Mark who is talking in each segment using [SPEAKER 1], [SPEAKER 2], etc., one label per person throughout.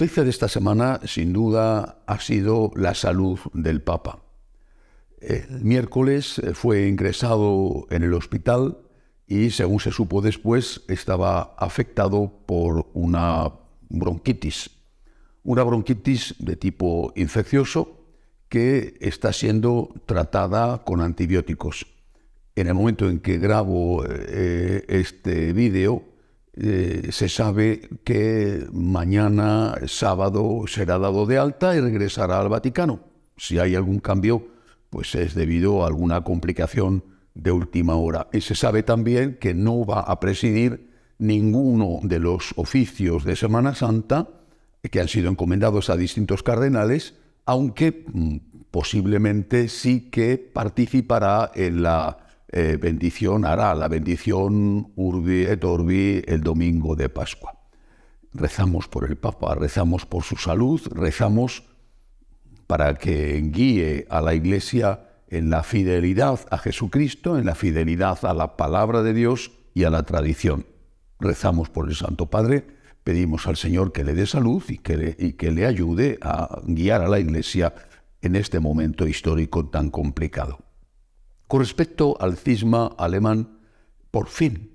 [SPEAKER 1] noticia de esta semana, sin duda, ha sido la salud del Papa. El eh, miércoles eh, fue ingresado en el hospital y, según se supo después, estaba afectado por una bronquitis. Una bronquitis de tipo infeccioso que está siendo tratada con antibióticos. En el momento en que grabo eh, este vídeo, eh, se sabe que mañana, sábado, será dado de alta y regresará al Vaticano. Si hay algún cambio, pues es debido a alguna complicación de última hora. Y se sabe también que no va a presidir ninguno de los oficios de Semana Santa que han sido encomendados a distintos cardenales, aunque mm, posiblemente sí que participará en la eh, bendición hará, la bendición urbi et orbi el domingo de Pascua. Rezamos por el Papa, rezamos por su salud, rezamos para que guíe a la Iglesia en la fidelidad a Jesucristo, en la fidelidad a la palabra de Dios y a la tradición. Rezamos por el Santo Padre, pedimos al Señor que le dé salud y que le ayude a guiar a la Iglesia en este momento histórico tan complicado. Con respecto al cisma alemán, por fin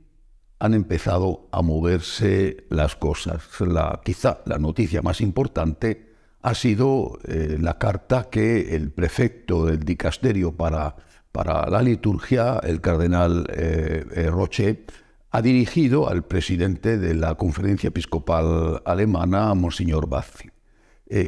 [SPEAKER 1] han empezado a moverse las cosas. La, quizá la noticia más importante ha sido eh, la carta que el prefecto del dicasterio para, para la liturgia, el cardenal eh, eh, Roche, ha dirigido al presidente de la Conferencia Episcopal Alemana, Monseñor Bazzi.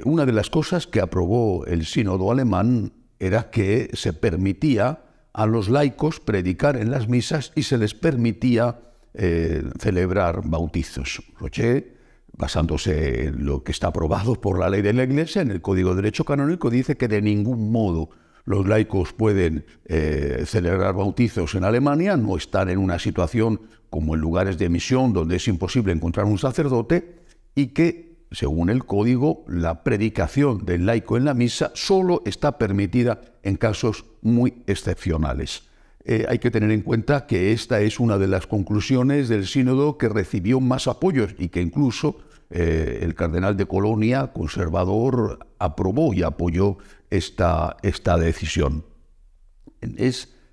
[SPEAKER 1] una de las cosas que aprobó el sínodo alemán era que se permitía a los laicos predicar en las misas y se les permitía eh, celebrar bautizos. Roche, basándose en lo que está aprobado por la ley de la Iglesia, en el Código de Derecho Canónico, dice que de ningún modo los laicos pueden eh, celebrar bautizos en Alemania, no estar en una situación como en lugares de misión donde es imposible encontrar un sacerdote y que según el código, la predicación del laico en la misa solo está permitida en casos muy excepcionales. Eh, hay que tener en cuenta que esta es una de las conclusiones del sínodo que recibió más apoyos y que incluso eh, el cardenal de Colonia, conservador, aprobó y apoyó esta, decisión.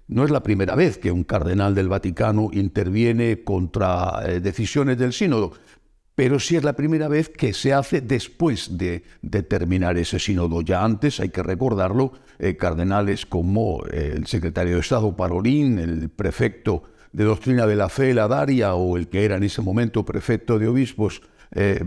[SPEAKER 1] no es la primera vez que un cardenal del Vaticano interviene contra eh, decisiones del sínodo pero si es la primera vez que se hace después de, terminar ese sínodo. Ya antes, hay que recordarlo, eh, cardenales como eh, el secretario de Estado Parolín, el prefecto de Doctrina de la Fe, la Daria, o el que era en ese momento prefecto de obispos, eh,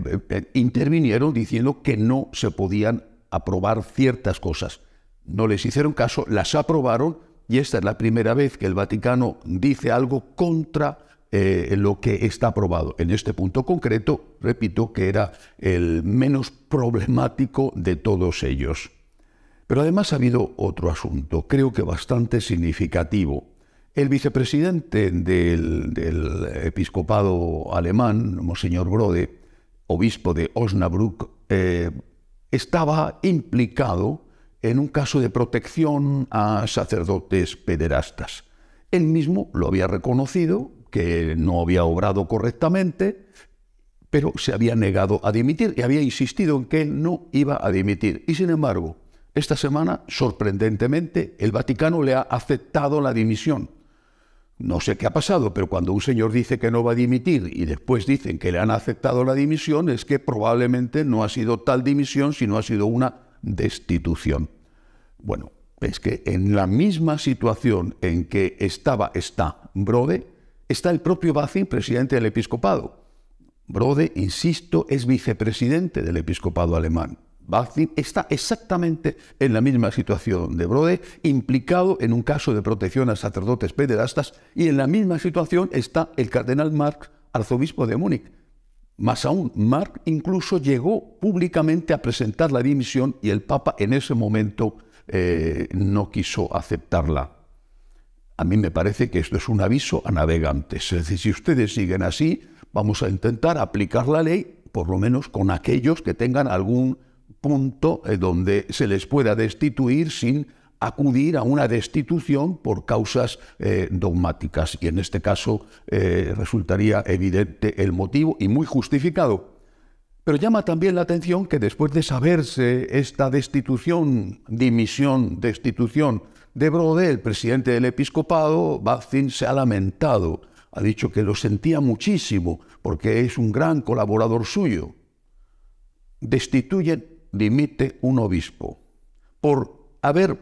[SPEAKER 1] intervinieron diciendo que no se podían aprobar ciertas cosas. No les hicieron caso, las aprobaron y esta es la primera vez que el Vaticano dice algo contra eh, lo que está aprobado. En este punto concreto, repito que era el menos problemático de todos ellos. Pero además ha habido otro asunto, creo que bastante significativo. El vicepresidente del, episcopado alemán, Monseñor Brode, obispo de Osnabrück, eh, estaba implicado en un caso de protección a sacerdotes pederastas. Él mismo lo había reconocido que no había obrado correctamente, pero se había negado a dimitir y había insistido en que no iba a dimitir. Y sin embargo, esta semana, sorprendentemente, el Vaticano le ha aceptado la dimisión. No sé qué ha pasado, pero cuando un señor dice que no va a dimitir y después dicen que le han aceptado la dimisión, es que probablemente no ha sido tal dimisión, sino ha sido una destitución. Bueno, es que en la misma situación en que estaba, esta Brode, está el propio Bacin, presidente del episcopado. Brode, insisto, es vicepresidente del episcopado alemán. Bacin está exactamente en la misma situación de Brode, implicado en un caso de protección a sacerdotes pederastas, y en la misma situación está el cardenal Marx, arzobispo de Múnich. Más aún, Marx incluso llegó públicamente a presentar la dimisión y el Papa en ese momento eh, no quiso aceptarla. A mí me parece que esto es un aviso a navegantes. Es decir, si ustedes siguen así, vamos a intentar aplicar la ley, por lo menos con aquellos que tengan algún punto eh, donde se les pueda destituir sin acudir a una destitución por causas eh, dogmáticas. Y en este caso eh, resultaría evidente el motivo y muy justificado. Pero llama también la atención que después de saberse esta destitución, dimisión, destitución, de Brode, el presidente del episcopado, bacín se ha lamentado, ha dicho que lo sentía muchísimo porque es un gran colaborador suyo. Destituye, dimite un obispo por haber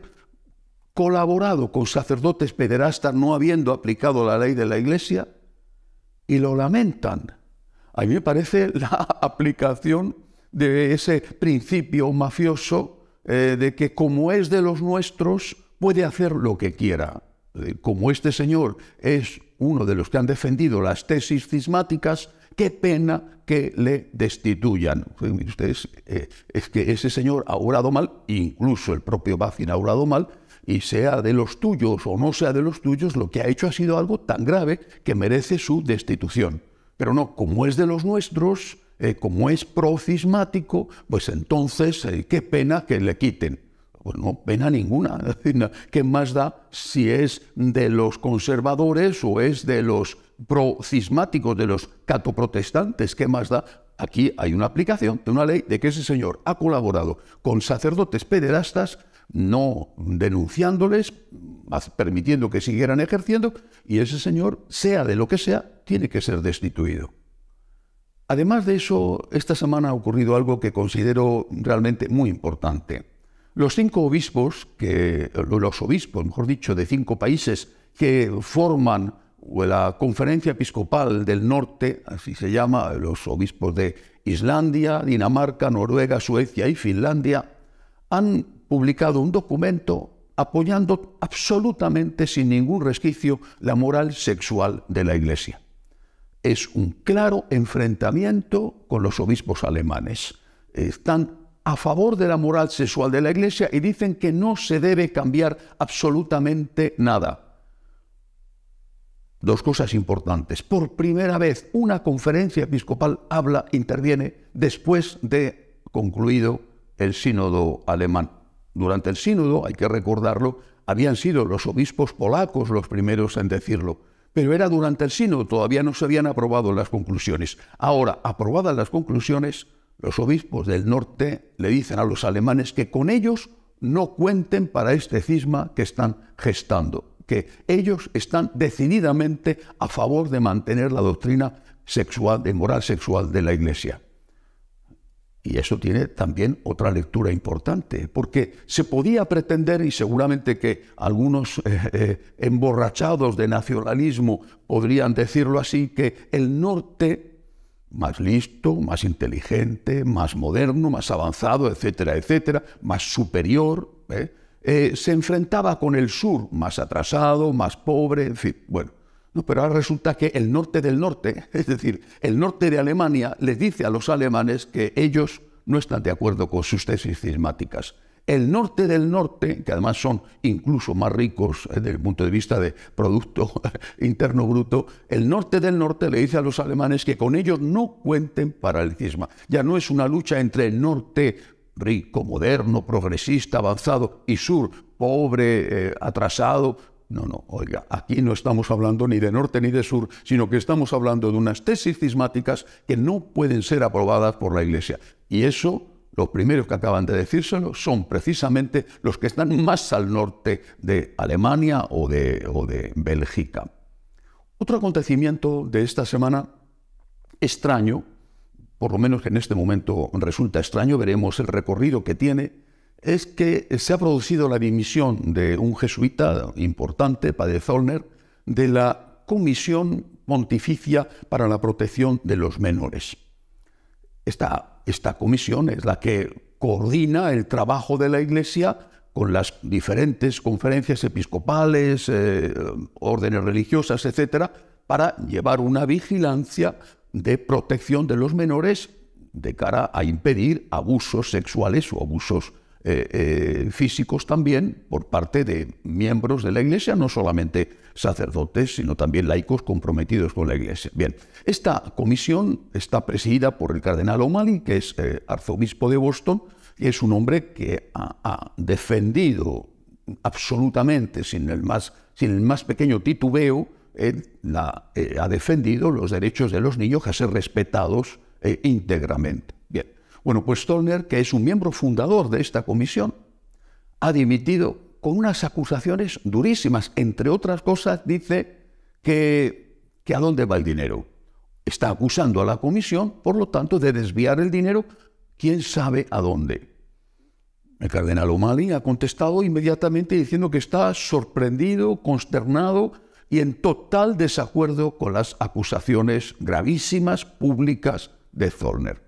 [SPEAKER 1] colaborado con sacerdotes pederastas no habiendo aplicado la ley de la iglesia y lo lamentan. A mí me parece la aplicación de ese principio mafioso eh, de que como es de los nuestros, puede hacer lo que quiera. Eh, como este señor es uno de los que han defendido las tesis cismáticas, qué pena que le destituyan. Pues Ustedes, eh, es que ese señor ha orado mal, incluso el propio Baffin ha orado mal, y sea de los tuyos o no sea de los tuyos, lo que ha hecho ha sido algo tan grave que merece su destitución. Pero no, como es de los nuestros, eh, como es procismático, pues entonces qué pena que le quiten pues no, pena ninguna. ¿Qué más da si es de los conservadores o es de los procismáticos, de los catoprotestantes? ¿Qué más da? Aquí hay una aplicación de una ley de que ese señor ha colaborado con sacerdotes pederastas, no denunciándoles, permitiendo que siguieran ejerciendo, y ese señor, sea de lo que sea, tiene que ser destituido. Además de eso, esta semana ha ocurrido algo que considero realmente muy importante. Los cinco obispos, los obispos, mejor dicho, de cinco países que forman la Conferencia Episcopal del Norte, así se llama, los obispos de Islandia, Dinamarca, Noruega, Suecia y Finlandia, han publicado un documento apoyando absolutamente sin ningún resquicio la moral sexual de la Iglesia. Es un claro enfrentamiento con los obispos alemanes. Están a favor de la moral sexual de la Iglesia y dicen que no se debe cambiar absolutamente nada. Dos cosas importantes. Por primera vez, una conferencia episcopal habla, interviene después de concluido el sínodo alemán. Durante el sínodo, hay que recordarlo, habían sido los obispos polacos los primeros en decirlo, pero era durante el sínodo, todavía no se habían aprobado las conclusiones. Ahora, aprobadas las conclusiones, los obispos del norte le dicen a los alemanes que con ellos no cuenten para este cisma que están gestando, que ellos están decididamente a favor de mantener la doctrina sexual, de moral sexual de la Iglesia. Y eso tiene también otra lectura importante, porque se podía pretender, y seguramente que algunos eh, eh, emborrachados de nacionalismo podrían decirlo así, que el norte más listo, más inteligente, más moderno, más avanzado, etcétera, etcétera, más superior, ¿eh? Eh, se enfrentaba con el sur, más atrasado, más pobre, en fin, bueno. pero ahora resulta que el norte del norte, es decir, el norte de Alemania, les dice a los alemanes que ellos no están de acuerdo con sus tesis cismáticas el norte del norte, que además son incluso más ricos eh, desde el punto de vista de Producto Interno Bruto, el norte del norte le dice a los alemanes que con ellos no cuenten para el cisma. Ya no es una lucha entre el norte rico, moderno, progresista, avanzado, y sur, pobre, eh, atrasado, no, no, oiga, aquí no estamos hablando ni de norte ni de sur, sino que estamos hablando de unas tesis cismáticas que no pueden ser aprobadas por la Iglesia. Y eso los primeros que acaban de decírselo son precisamente los que están más al norte de Alemania o de, de Bélgica. Otro acontecimiento de esta semana extraño, por lo menos que en este momento resulta extraño, veremos el recorrido que tiene, es que se ha producido la dimisión de un jesuita importante, Padre Zollner, de la Comisión Pontificia para la Protección de los Menores. Esta esta comisión es la que coordina el trabajo de la Iglesia con las diferentes conferencias episcopales, eh, órdenes religiosas, etcétera, para llevar una vigilancia de protección de los menores de cara a impedir abusos sexuales o abusos eh, eh, físicos también por parte de miembros de la Iglesia, no solamente sacerdotes, sino también laicos comprometidos con la Iglesia. Bien, esta comisión está presidida por el cardenal O'Malley, que es eh, arzobispo de Boston, y es un hombre que ha, defendido absolutamente, sin el más, sin el más pequeño titubeo, eh, ha defendido los derechos de los niños a ser respetados eh, íntegramente. Bien, bueno, pues Tolner, que es un miembro fundador de esta comisión, ha dimitido con unas acusaciones durísimas. Entre otras cosas, dice que, que a dónde va el dinero. Está acusando a la comisión, por lo tanto, de desviar el dinero, quién sabe a dónde. El cardenal O'Malley ha contestado inmediatamente diciendo que está sorprendido, consternado y en total desacuerdo con las acusaciones gravísimas públicas de Zorner.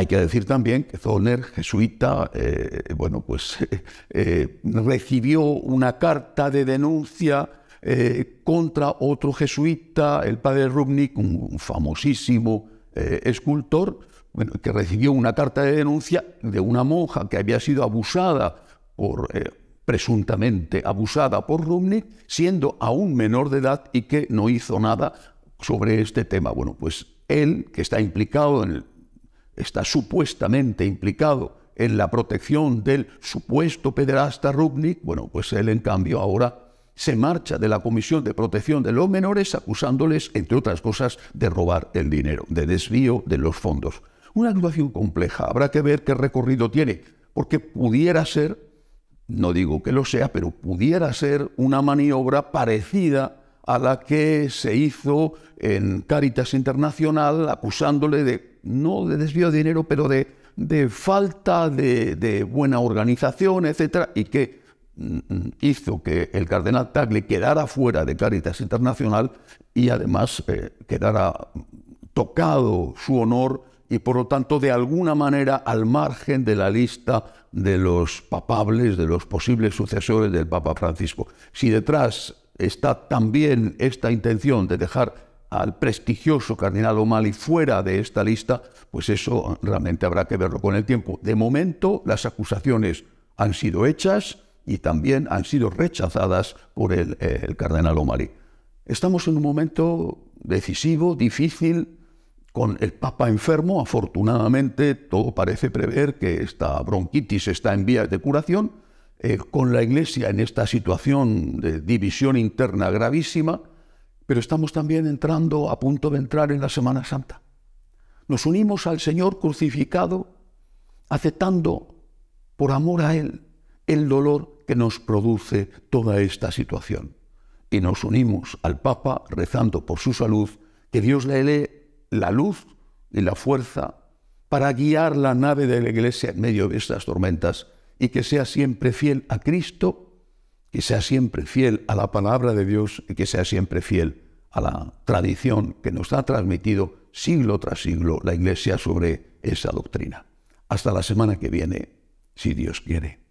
[SPEAKER 1] Hay que decir también que Zoner jesuita, eh, bueno, pues eh, recibió una carta de denuncia eh, contra otro jesuita, el padre Rubnik, un, famosísimo escultor, bueno, que recibió una carta de denuncia de una monja que había sido abusada por presuntamente abusada por Rubnik, siendo aún menor de edad y que no hizo nada sobre este tema. Bueno, pues él, que está implicado en el está supuestamente implicado en la protección del supuesto pederasta Rubnik, bueno, pues él en cambio ahora se marcha de la Comisión de Protección de los Menores acusándoles, entre otras cosas, de robar el dinero, de desvío de los fondos. Una actuación compleja, habrá que ver qué recorrido tiene, porque pudiera ser, no digo que lo sea, pero pudiera ser una maniobra parecida a la que se hizo en Caritas Internacional acusándole de, no de desvío de dinero, pero de, de falta de, buena organización, etcétera, y que mm, hizo que el cardenal Tagle quedara fuera de Caritas Internacional y además eh, quedara tocado su honor y por lo tanto de alguna manera al margen de la lista de los papables, de los posibles sucesores del Papa Francisco. Si detrás está también esta intención de dejar al prestigioso cardenal O'Malley fuera de esta lista, pues eso realmente habrá que verlo con el tiempo. De momento, las acusaciones han sido hechas y también han sido rechazadas por el, eh, cardenal O'Malley. Estamos en un momento decisivo, difícil, con el Papa enfermo. Afortunadamente, todo parece prever que esta bronquitis está en vía de curación eh, con la Iglesia en esta situación de división interna gravísima, pero estamos también entrando, a punto de entrar en la Semana Santa. Nos unimos al Señor crucificado, aceptando por amor a Él el dolor que nos produce toda esta situación. Y nos unimos al Papa rezando por su salud, que Dios le dé la luz y la fuerza para guiar la nave de la Iglesia en medio de estas tormentas y que sea siempre fiel a Cristo, que sea siempre fiel a la palabra de Dios y que sea siempre fiel a la tradición que nos ha transmitido siglo tras siglo la Iglesia sobre esa doctrina. Hasta la semana que viene, si Dios quiere.